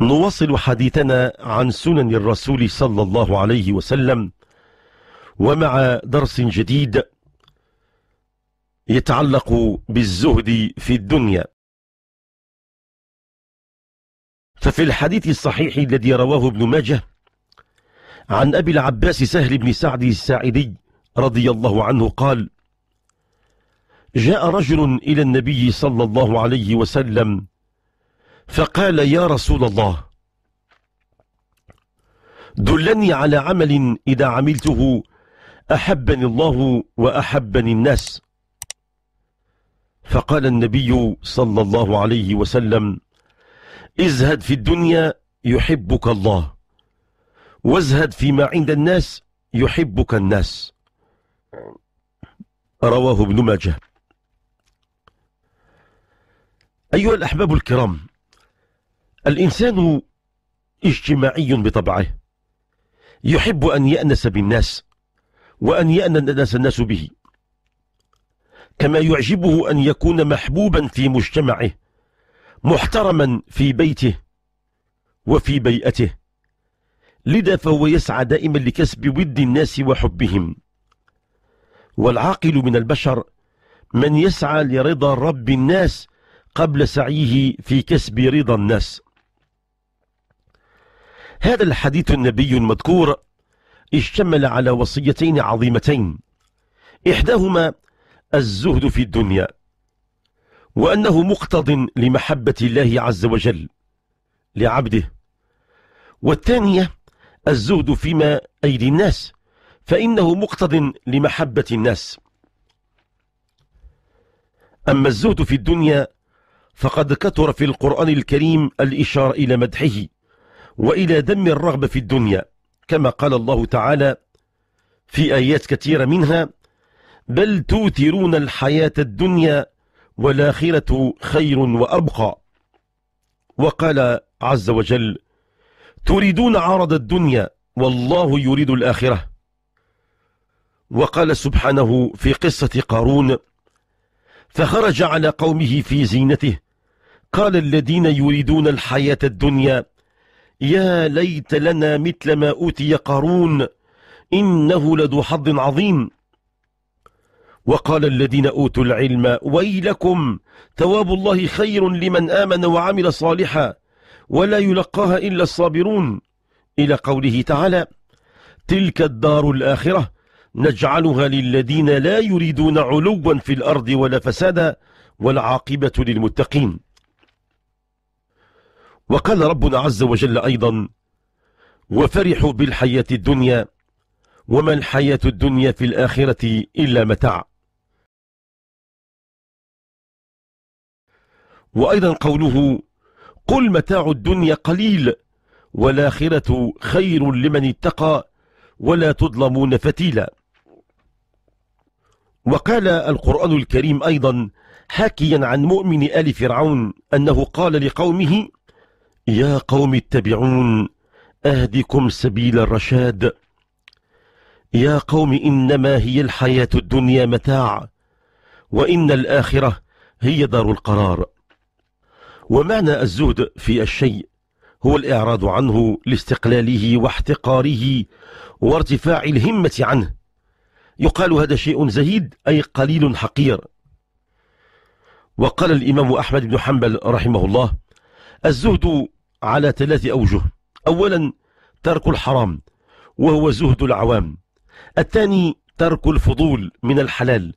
نواصل حديثنا عن سنن الرسول صلى الله عليه وسلم ومع درس جديد يتعلق بالزهد في الدنيا ففي الحديث الصحيح الذي رواه ابن ماجه عن أبي العباس سهل بن سعد الساعدي رضي الله عنه قال جاء رجل إلى النبي صلى الله عليه وسلم فقال يا رسول الله دلني على عمل إذا عملته أحبني الله وأحبني الناس فقال النبي صلى الله عليه وسلم ازهد في الدنيا يحبك الله وازهد فيما عند الناس يحبك الناس رواه ابن ماجه أيها الأحباب الكرام الإنسان اجتماعي بطبعه يحب أن يأنس بالناس وأن يأنس الناس به كما يعجبه أن يكون محبوبا في مجتمعه محترما في بيته وفي بيئته لذا فهو يسعى دائما لكسب ود الناس وحبهم والعاقل من البشر من يسعى لرضا رب الناس قبل سعيه في كسب رضا الناس هذا الحديث النبي المذكور اشتمل على وصيتين عظيمتين إحداهما الزهد في الدنيا وأنه مقتض لمحبة الله عز وجل لعبده والثانية الزهد فيما أيدي الناس فإنه مقتض لمحبة الناس أما الزهد في الدنيا فقد كثر في القرآن الكريم الإشارة إلى مدحه وإلى دم الرغبة في الدنيا كما قال الله تعالى في آيات كثيرة منها بل توثرون الحياة الدنيا والآخرة خير وأبقى وقال عز وجل تريدون عرض الدنيا والله يريد الآخرة وقال سبحانه في قصة قارون فخرج على قومه في زينته قال الذين يريدون الحياة الدنيا يا ليت لنا مثل ما أوتي قارون إنه لذو حظ عظيم وقال الذين أوتوا العلم ويلكم ثواب الله خير لمن آمن وعمل صالحا ولا يلقاها إلا الصابرون إلى قوله تعالى تلك الدار الآخرة نجعلها للذين لا يريدون علوا في الأرض ولا فسادا والعاقبة للمتقين وقال ربنا عز وجل أيضا وفرحوا بالحياة الدنيا وما الحياة الدنيا في الآخرة إلا متاع وأيضا قوله قل متاع الدنيا قليل والآخرة خير لمن اتقى ولا تظلمون فتيلا وقال القرآن الكريم أيضا حاكيا عن مؤمن آل فرعون أنه قال لقومه يا قوم اتبعون أهدكم سبيل الرشاد يا قوم إنما هي الحياة الدنيا متاع وإن الآخرة هي دار القرار ومعنى الزهد في الشيء هو الإعراض عنه لاستقلاله واحتقاره وارتفاع الهمة عنه يقال هذا شيء زهيد أي قليل حقير وقال الإمام أحمد بن حنبل رحمه الله الزهد على ثلاث أوجه أولا ترك الحرام وهو زهد العوام الثاني ترك الفضول من الحلال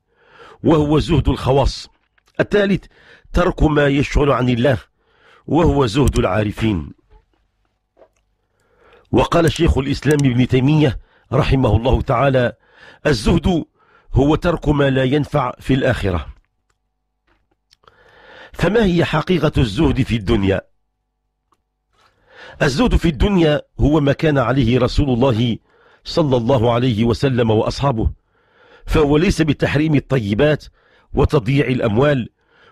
وهو زهد الخواص الثالث ترك ما يشغل عن الله وهو زهد العارفين وقال شيخ الإسلام ابن تيمية رحمه الله تعالى الزهد هو ترك ما لا ينفع في الآخرة فما هي حقيقة الزهد في الدنيا الزهد في الدنيا هو ما كان عليه رسول الله صلى الله عليه وسلم وأصحابه فهو ليس بتحريم الطيبات وتضييع الأموال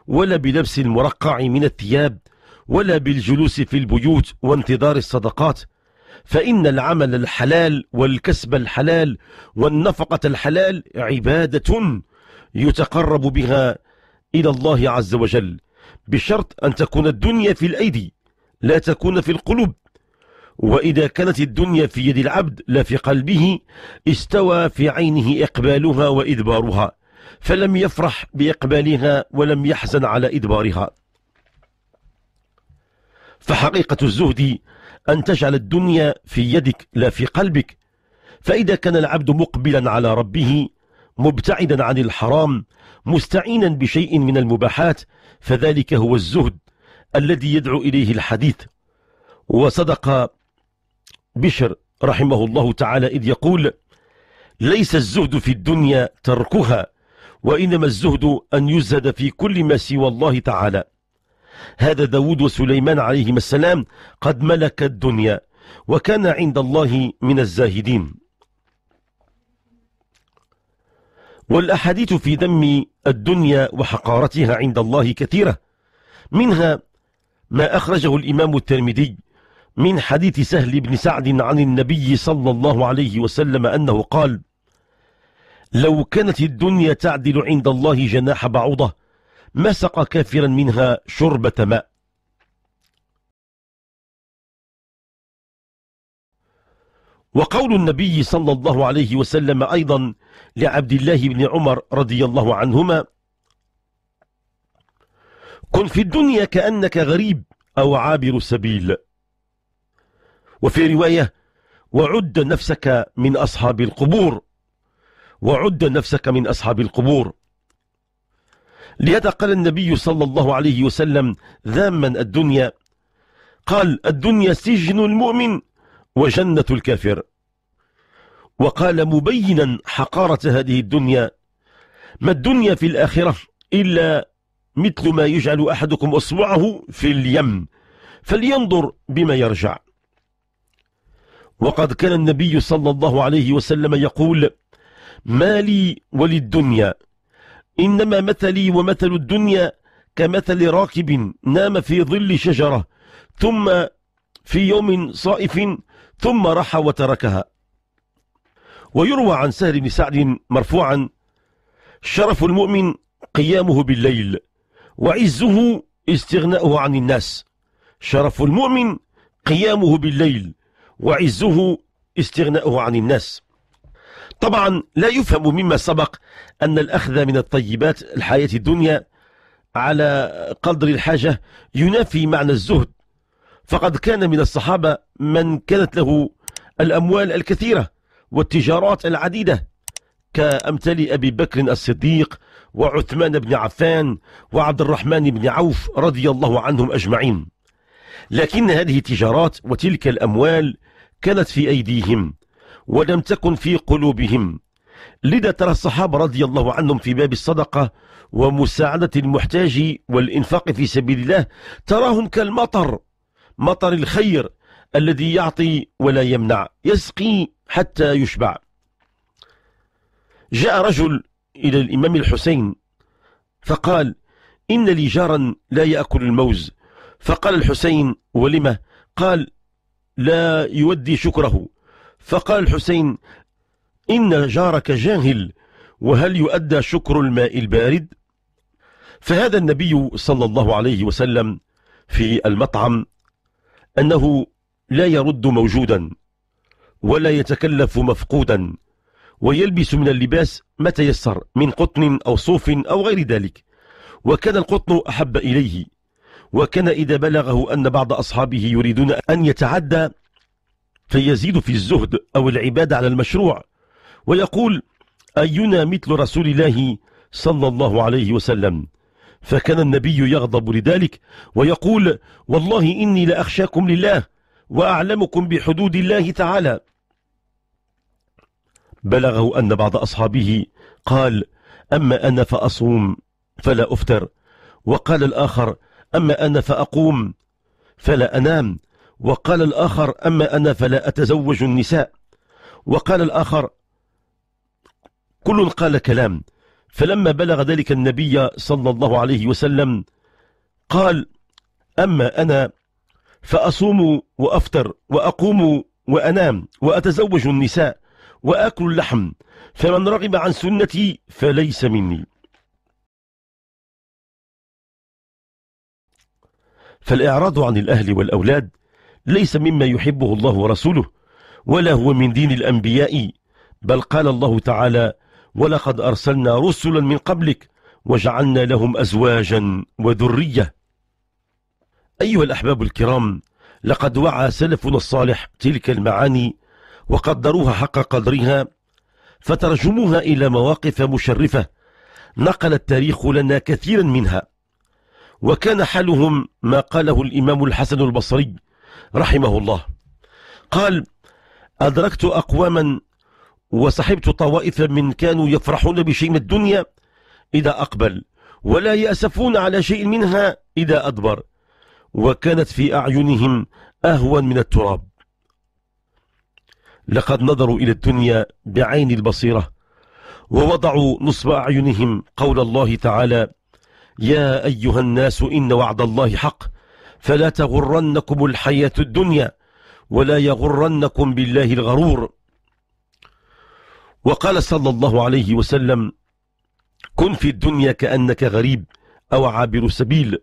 ولا بلبس المرقع من الثياب ولا بالجلوس في البيوت وانتظار الصدقات فإن العمل الحلال والكسب الحلال والنفقة الحلال عبادة يتقرب بها إلى الله عز وجل بشرط أن تكون الدنيا في الأيدي لا تكون في القلوب وإذا كانت الدنيا في يد العبد لا في قلبه استوى في عينه إقبالها وإدبارها فلم يفرح بإقبالها ولم يحزن على إدبارها فحقيقة الزهد أن تجعل الدنيا في يدك لا في قلبك فإذا كان العبد مقبلا على ربه مبتعدا عن الحرام مستعينا بشيء من المباحات فذلك هو الزهد الذي يدعو إليه الحديث وصدق بشر رحمه الله تعالى إذ يقول ليس الزهد في الدنيا تركها وإنما الزهد أن يزهد في كل ما سوى الله تعالى هذا داود وسليمان عليهما السلام قد ملك الدنيا وكان عند الله من الزاهدين والأحاديث في ذم الدنيا وحقارتها عند الله كثيرة منها ما أخرجه الإمام الترمذي من حديث سهل بن سعد عن النبي صلى الله عليه وسلم أنه قال لو كانت الدنيا تعدل عند الله جناح بعوضة ما سقى كافرا منها شربة ماء وقول النبي صلى الله عليه وسلم أيضا لعبد الله بن عمر رضي الله عنهما كن في الدنيا كأنك غريب أو عابر السبيل وفي رواية وعد نفسك من أصحاب القبور وعد نفسك من أصحاب القبور لهذا قال النبي صلى الله عليه وسلم ذاما الدنيا قال الدنيا سجن المؤمن وجنة الكافر وقال مبينا حقارة هذه الدنيا ما الدنيا في الآخرة إلا مثل ما يجعل أحدكم أصبعه في اليم فلينظر بما يرجع وقد كان النبي صلى الله عليه وسلم يقول ما لي وللدنيا إنما مثلي ومثل الدنيا كمثل راكب نام في ظل شجرة ثم في يوم صائف ثم راح وتركها ويروى عن سهل بن سعد مرفوعا شرف المؤمن قيامه بالليل وعزه استغناؤه عن الناس شرف المؤمن قيامه بالليل وعزه استغناؤه عن الناس طبعا لا يفهم مما سبق أن الأخذ من الطيبات الحياة الدنيا على قدر الحاجة ينافي معنى الزهد فقد كان من الصحابة من كانت له الأموال الكثيرة والتجارات العديدة كأمثال أبي بكر الصديق وعثمان بن عفان وعبد الرحمن بن عوف رضي الله عنهم أجمعين لكن هذه التجارات وتلك الأموال كانت في أيديهم ولم تكن في قلوبهم لذا ترى الصحابة رضي الله عنهم في باب الصدقة ومساعدة المحتاج والإنفاق في سبيل الله تراهم كالمطر مطر الخير الذي يعطي ولا يمنع يسقي حتى يشبع جاء رجل إلى الإمام الحسين فقال إن لي جارا لا يأكل الموز فقال الحسين ولما قال لا يودي شكره فقال الحسين إن جارك جاهل وهل يؤدى شكر الماء البارد فهذا النبي صلى الله عليه وسلم في المطعم أنه لا يرد موجودا ولا يتكلف مفقودا ويلبس من اللباس ما تيسر من قطن أو صوف أو غير ذلك وكان القطن أحب إليه وكان إذا بلغه أن بعض أصحابه يريدون أن يتعدى فيزيد في الزهد أو العبادة على المشروع ويقول أينا مثل رسول الله صلى الله عليه وسلم فكان النبي يغضب لذلك ويقول والله إني لأخشاكم لله وأعلمكم بحدود الله تعالى بلغه أن بعض أصحابه قال أما أنا فأصوم فلا أفتر وقال الآخر أما أنا فأقوم فلا أنام وقال الآخر أما أنا فلا أتزوج النساء وقال الآخر كل قال كلام فلما بلغ ذلك النبي صلى الله عليه وسلم قال أما أنا فأصوم وأفطر وأقوم وأنام وأتزوج النساء وأكل اللحم فمن رغب عن سنتي فليس مني فالإعراض عن الأهل والأولاد ليس مما يحبه الله ورسوله ولا هو من دين الأنبياء بل قال الله تعالى ولقد أرسلنا رسلا من قبلك وجعلنا لهم أزواجا وذرية أيها الأحباب الكرام لقد وعى سلفنا الصالح تلك المعاني وقدروها حق قدرها فترجموها إلى مواقف مشرفة نقل التاريخ لنا كثيرا منها وكان حالهم ما قاله الإمام الحسن البصري رحمه الله قال أدركت أقواما وصحبت طوائف من كانوا يفرحون بشيء من الدنيا إذا أقبل ولا يأسفون على شيء منها إذا أدبر وكانت في أعينهم أهون من التراب لقد نظروا إلى الدنيا بعين البصيرة ووضعوا نصب أعينهم قول الله تعالى يا أيها الناس إن وعد الله حق فلا تغرنكم الحياة الدنيا ولا يغرنكم بالله الغرور وقال صلى الله عليه وسلم كن في الدنيا كأنك غريب أو عابر سبيل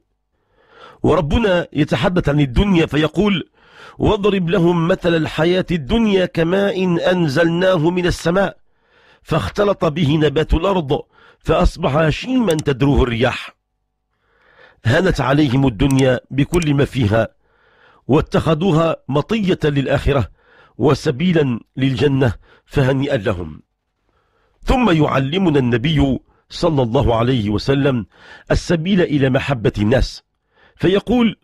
وربنا يتحدث عن الدنيا فيقول واضرب لهم مثل الحياة الدنيا كماء أنزلناه من السماء فاختلط به نبات الأرض فأصبح هشيما تدروه الرياح هانت عليهم الدنيا بكل ما فيها واتخذوها مطية للآخرة وسبيلا للجنة فهنيئا لهم ثم يعلمنا النبي صلى الله عليه وسلم السبيل إلى محبة الناس فيقول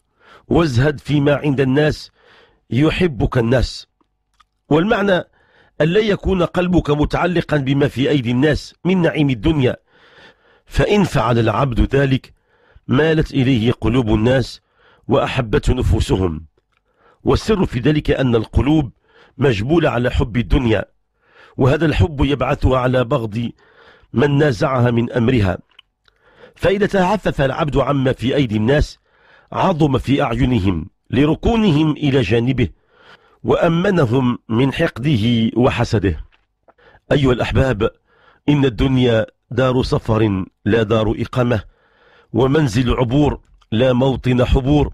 وازهد فيما عند الناس يحبك الناس والمعنى أن لا يكون قلبك متعلقا بما في أيدي الناس من نعيم الدنيا فإن فعل العبد ذلك مالت إليه قلوب الناس وأحبته نفوسهم والسر في ذلك أن القلوب مجبولة على حب الدنيا وهذا الحب يبعثها على بغض من نازعها من أمرها فإذا تعفف العبد عما في أيدي الناس عظم في أعينهم لركونهم إلى جانبه وأمنهم من حقده وحسده أيها الأحباب إن الدنيا دار سفر لا دار إقامة ومنزل عبور لا موطن حبور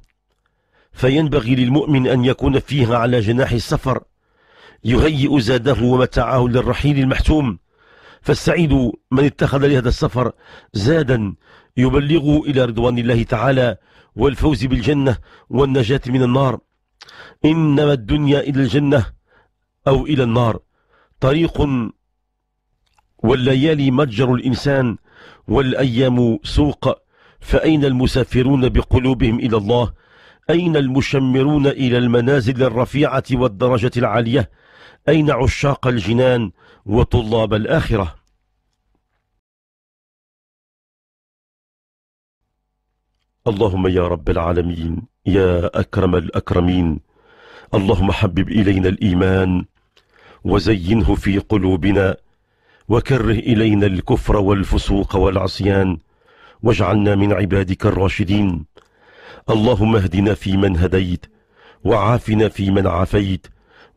فينبغي للمؤمن أن يكون فيها على جناح السفر يهيئ زاده ومتاعه للرحيل المحتوم فالسعيد من اتخذ لهذا السفر زادا يبلغ إلى رضوان الله تعالى والفوز بالجنة والنجاة من النار إنما الدنيا إلى الجنة أو إلى النار طريق والليالي متجر الإنسان والأيام سوق فأين المسافرون بقلوبهم إلى الله أين المشمرون إلى المنازل الرفيعة والدرجة العالية أين عشاق الجنان وطلاب الآخرة اللهم يا رب العالمين يا أكرم الأكرمين اللهم حبب إلينا الإيمان وزينه في قلوبنا وكره إلينا الكفر والفسوق والعصيان واجعلنا من عبادك الراشدين اللهم اهدنا فيمن هديت وعافنا فيمن عافيت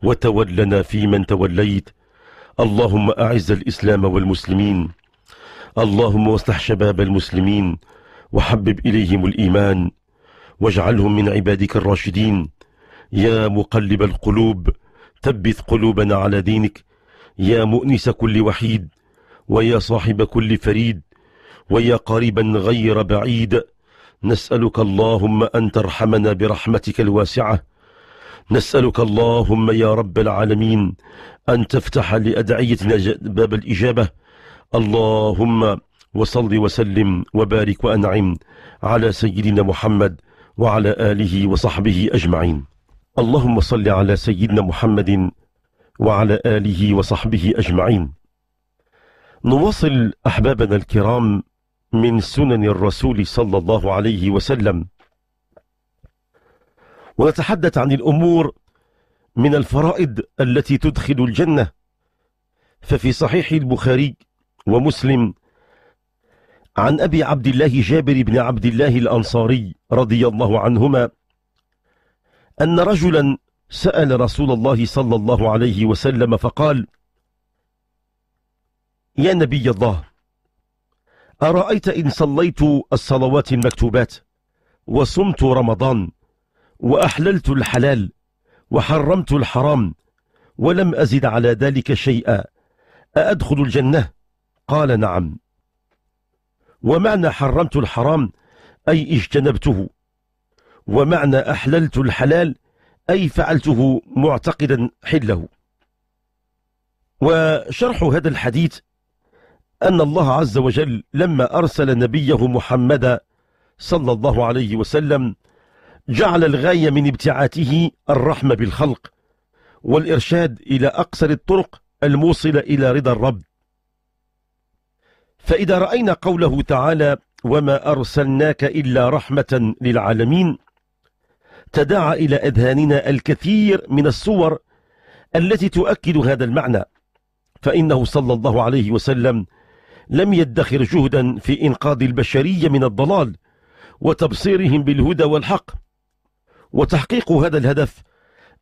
وتولنا فيمن توليت اللهم أعز الإسلام والمسلمين اللهم واصلح شباب المسلمين وحبب إليهم الإيمان واجعلهم من عبادك الراشدين يا مقلب القلوب ثبت قلوبنا على دينك يا مؤنس كل وحيد ويا صاحب كل فريد ويا قريبا غير بعيد نسألك اللهم أن ترحمنا برحمتك الواسعة نسألك اللهم يا رب العالمين أن تفتح لأدعيتنا باب الإجابة اللهم وصل وسلم وبارك وأنعم على سيدنا محمد وعلى آله وصحبه أجمعين اللهم صل على سيدنا محمد وعلى آله وصحبه أجمعين نواصل أحبابنا الكرام من سنن الرسول صلى الله عليه وسلم ونتحدث عن الأمور من الفرائض التي تدخل الجنة ففي صحيح البخاري ومسلم عن أبي عبد الله جابر بن عبد الله الأنصاري رضي الله عنهما أن رجلا سأل رسول الله صلى الله عليه وسلم فقال يا نبي الله أرأيت إن صليت الصلوات المكتوبات وصمت رمضان وأحللت الحلال وحرمت الحرام ولم أزد على ذلك شيئا أأدخل الجنة قال نعم ومعنى حرمت الحرام أي اجتنبته ومعنى أحللت الحلال أي فعلته معتقدا حله وشرح هذا الحديث أن الله عز وجل لما أرسل نبيه محمد صلى الله عليه وسلم جعل الغاية من ابتعاته الرحمة بالخلق والإرشاد إلى أقصر الطرق الموصلة إلى رضا الرب فإذا رأينا قوله تعالى وما أرسلناك إلا رحمة للعالمين تداعى إلى أذهاننا الكثير من الصور التي تؤكد هذا المعنى فإنه صلى الله عليه وسلم لم يدخر جهدا في إنقاذ البشرية من الضلال وتبصيرهم بالهدى والحق وتحقيق هذا الهدف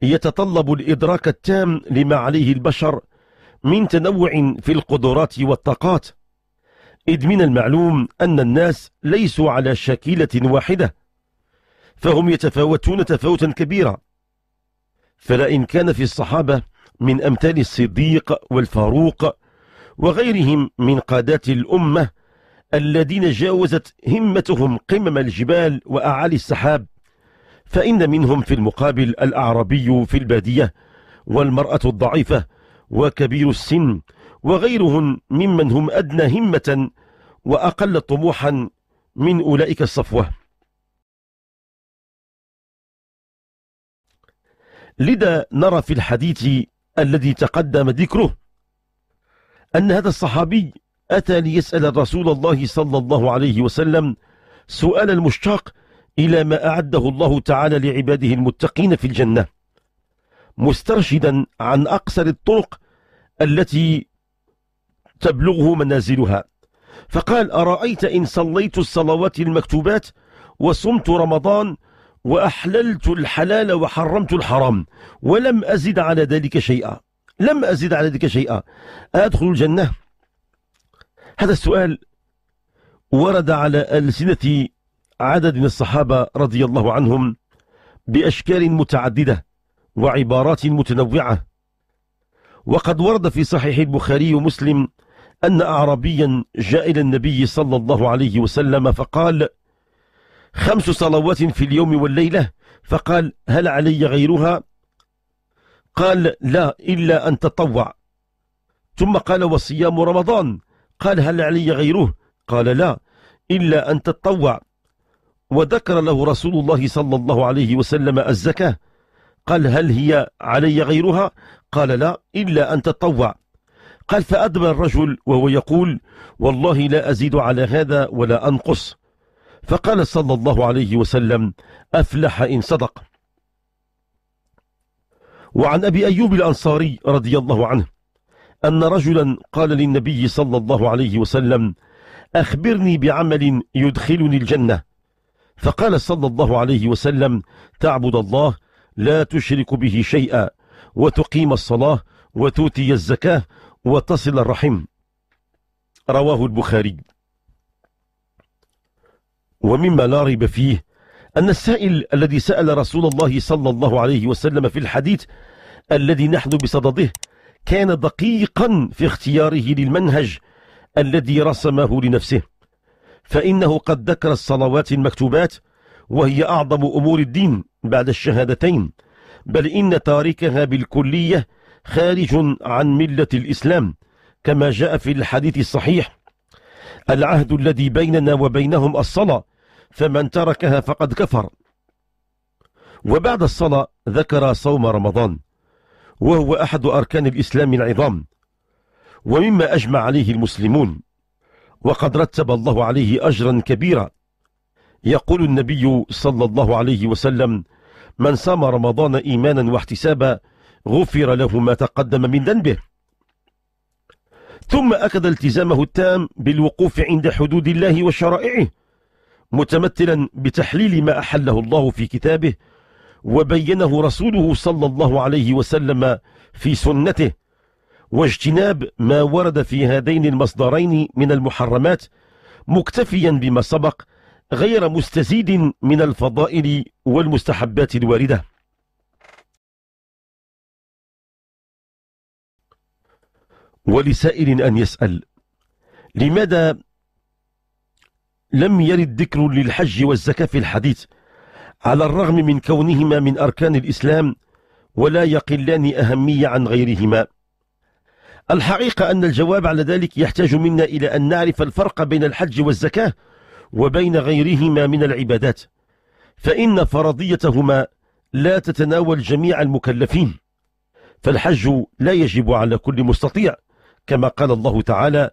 يتطلب الإدراك التام لما عليه البشر من تنوع في القدرات والطاقات إذ من المعلوم أن الناس ليسوا على شكيلة واحدة فهم يتفاوتون تفاوتا كبيرا فلئن كان في الصحابة من أمثال الصديق والفاروق وغيرهم من قادة الأمة الذين جاوزت همتهم قمم الجبال وأعالي السحاب فإن منهم في المقابل الأعربي في البادية والمرأة الضعيفة وكبير السن وغيرهم ممن هم أدنى همة وأقل طموحا من أولئك الصفوة لذا نرى في الحديث الذي تقدم ذكره أن هذا الصحابي أتى ليسأل رسول الله صلى الله عليه وسلم سؤال المشتاق إلى ما أعده الله تعالى لعباده المتقين في الجنة مسترشدا عن أقصر الطرق التي تبلغه منازلها فقال أرأيت إن صليت الصلوات المكتوبات وصمت رمضان وأحللت الحلال وحرمت الحرام ولم أزد على ذلك شيئا لم أزد على ذلك شيئا أدخل الجنة هذا السؤال ورد على ألسنة عدد من الصحابة رضي الله عنهم بأشكال متعددة وعبارات متنوعة وقد ورد في صحيح البخاري ومسلم أن أعرابيا جاء إلى النبي صلى الله عليه وسلم فقال خمس صلوات في اليوم والليلة فقال هل علي غيرها قال لا إلا أن تطوع ثم قال وصيام رمضان قال هل علي غيره قال لا إلا أن تطوع وذكر له رسول الله صلى الله عليه وسلم الزكاة قال هل هي علي غيرها قال لا إلا أن تطوع قال فأدبر الرجل وهو يقول والله لا أزيد على هذا ولا أنقص فقال صلى الله عليه وسلم أفلح إن صدق وعن أبي أيوب الأنصاري رضي الله عنه أن رجلا قال للنبي صلى الله عليه وسلم أخبرني بعمل يدخلني الجنة فقال صلى الله عليه وسلم تعبد الله لا تشرك به شيئا وتقيم الصلاة وتؤتي الزكاة وتصل الرحم رواه البخاري ومما لا ريب فيه أن السائل الذي سأل رسول الله صلى الله عليه وسلم في الحديث الذي نحن بصدده كان دقيقا في اختياره للمنهج الذي رسمه لنفسه فإنه قد ذكر الصلوات المكتوبات وهي أعظم أمور الدين بعد الشهادتين بل إن تاركها بالكلية خارج عن ملة الإسلام كما جاء في الحديث الصحيح العهد الذي بيننا وبينهم الصلاة فمن تركها فقد كفر وبعد الصلاة ذكر صوم رمضان وهو أحد أركان الإسلام العظام ومما أجمع عليه المسلمون وقد رتب الله عليه أجرا كبيرا يقول النبي صلى الله عليه وسلم من صام رمضان إيمانا واحتسابا غفر له ما تقدم من ذنبه ثم أكد التزامه التام بالوقوف عند حدود الله وشرائعه متمثلا بتحليل ما أحله الله في كتابه وبينه رسوله صلى الله عليه وسلم في سنته واجتناب ما ورد في هذين المصدرين من المحرمات مكتفيا بما سبق غير مستزيد من الفضائل والمستحبات الواردة ولسائل أن يسأل لماذا لم يرد ذكر للحج والزكاة في الحديث على الرغم من كونهما من أركان الإسلام ولا يقلان أهمية عن غيرهما الحقيقة أن الجواب على ذلك يحتاج منا إلى أن نعرف الفرق بين الحج والزكاة وبين غيرهما من العبادات فإن فرضيتهما لا تتناول جميع المكلفين فالحج لا يجب على كل مستطيع كما قال الله تعالى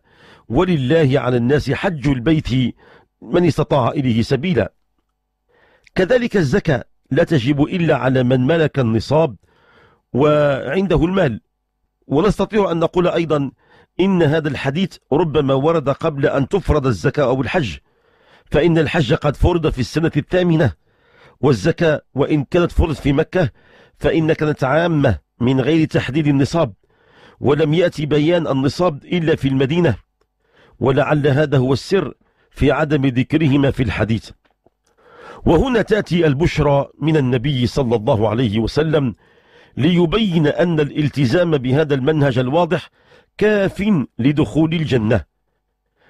ولله على الناس حج البيت من استطاع إليه سبيلا كذلك الزكاة لا تجب إلا على من ملك النصاب وعنده المال ونستطيع أن نقول أيضا إن هذا الحديث ربما ورد قبل أن تفرض الزكاة أو الحج فإن الحج قد فرض في السنة الثامنة والزكاة وإن كانت فرض في مكة فإن كانت عامة من غير تحديد النصاب ولم يأتي بيان النصاب إلا في المدينة ولعل هذا هو السر في عدم ذكرهما في الحديث وهنا تأتي البشرى من النبي صلى الله عليه وسلم ليبين أن الالتزام بهذا المنهج الواضح كاف لدخول الجنة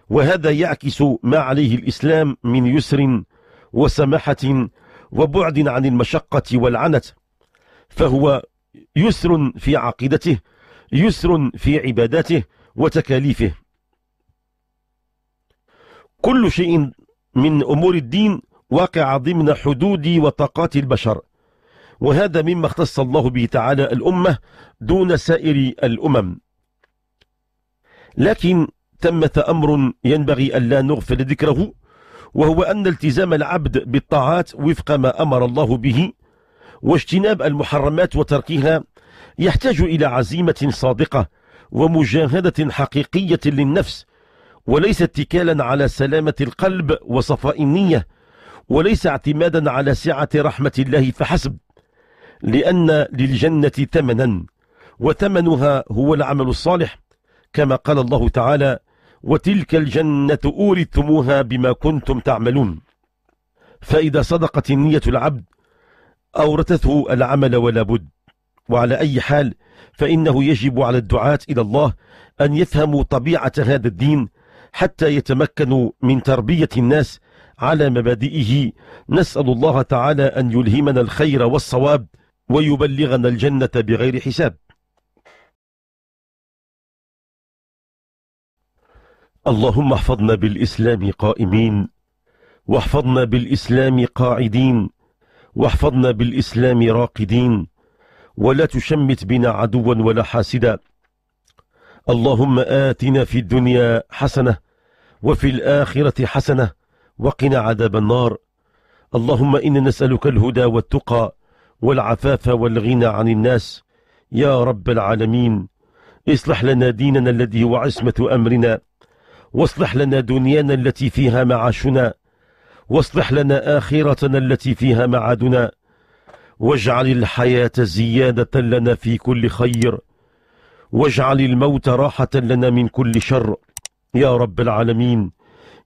وهذا يعكس ما عليه الإسلام من يسر وسماحة وبعد عن المشقة والعنت فهو يسر في عقيدته يسر في عباداته وتكاليفه كل شيء من أمور الدين واقع ضمن حدود وطاقات البشر وهذا مما اختص الله به تعالى الأمة دون سائر الأمم لكن ثمة أمر ينبغي ألا نغفل ذكره وهو أن التزام العبد بالطاعات وفق ما أمر الله به واجتناب المحرمات وتركها يحتاج إلى عزيمة صادقة ومجاهدة حقيقية للنفس وليس اتكالا على سلامة القلب وصفاء النية وليس اعتمادا على سعة رحمة الله فحسب لأن للجنة ثمنا وثمنها هو العمل الصالح كما قال الله تعالى وتلك الجنة أورثتموها بما كنتم تعملون فإذا صدقت النية العبد أورثته العمل ولا بد وعلى أي حال فإنه يجب على الدعاة إلى الله أن يفهموا طبيعة هذا الدين حتى يتمكنوا من تربية الناس على مبادئه نسأل الله تعالى أن يلهمنا الخير والصواب ويبلغنا الجنة بغير حساب اللهم احفظنا بالإسلام قائمين واحفظنا بالإسلام قاعدين واحفظنا بالإسلام راقدين ولا تشمت بنا عدوا ولا حاسدا اللهم آتنا في الدنيا حسنة وفي الآخرة حسنة وقنا عذاب النار اللهم إنا نسألك الهدى والتقى والعفاف والغنى عن الناس يا رب العالمين اصلح لنا ديننا الذي هو عصمة أمرنا واصلح لنا دنيانا التي فيها معاشنا واصلح لنا آخرتنا التي فيها معادنا واجعل الحياة زيادة لنا في كل خير واجعل الموت راحة لنا من كل شر يا رب العالمين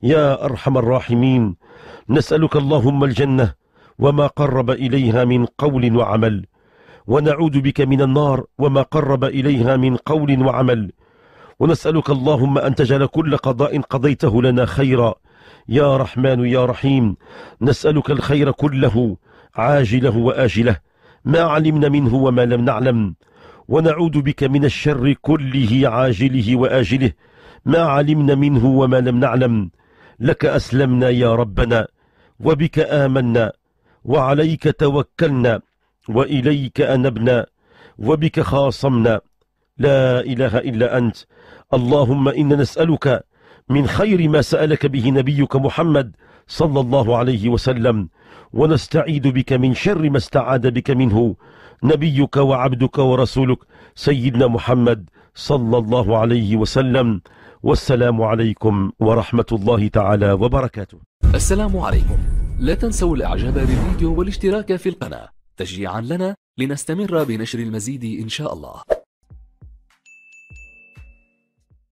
يا أرحم الراحمين نسألك اللهم الجنة وما قرب إليها من قول وعمل ونعوذ بك من النار وما قرب إليها من قول وعمل ونسألك اللهم أن تجعل كل قضاء قضيته لنا خيرا يا رحمن يا رحيم نسألك الخير كله عاجله وآجله ما علمنا منه وما لم نعلم ونعوذ بك من الشر كله عاجله وآجله ما علمنا منه وما لم نعلم لك أسلمنا يا ربنا وبك آمنا وعليك توكلنا وإليك أنبنا وبك خاصمنا لا إله إلا أنت اللهم إنا نسألك من خير ما سألك به نبيك محمد صلى الله عليه وسلم ونستعيد بك من شر ما استعاد بك منه نبيك وعبدك ورسولك سيدنا محمد صلى الله عليه وسلم والسلام عليكم ورحمة الله تعالى وبركاته السلام عليكم لا تنسوا الإعجاب بالفيديو والاشتراك في القناة تشجيعا لنا لنستمر بنشر المزيد إن شاء الله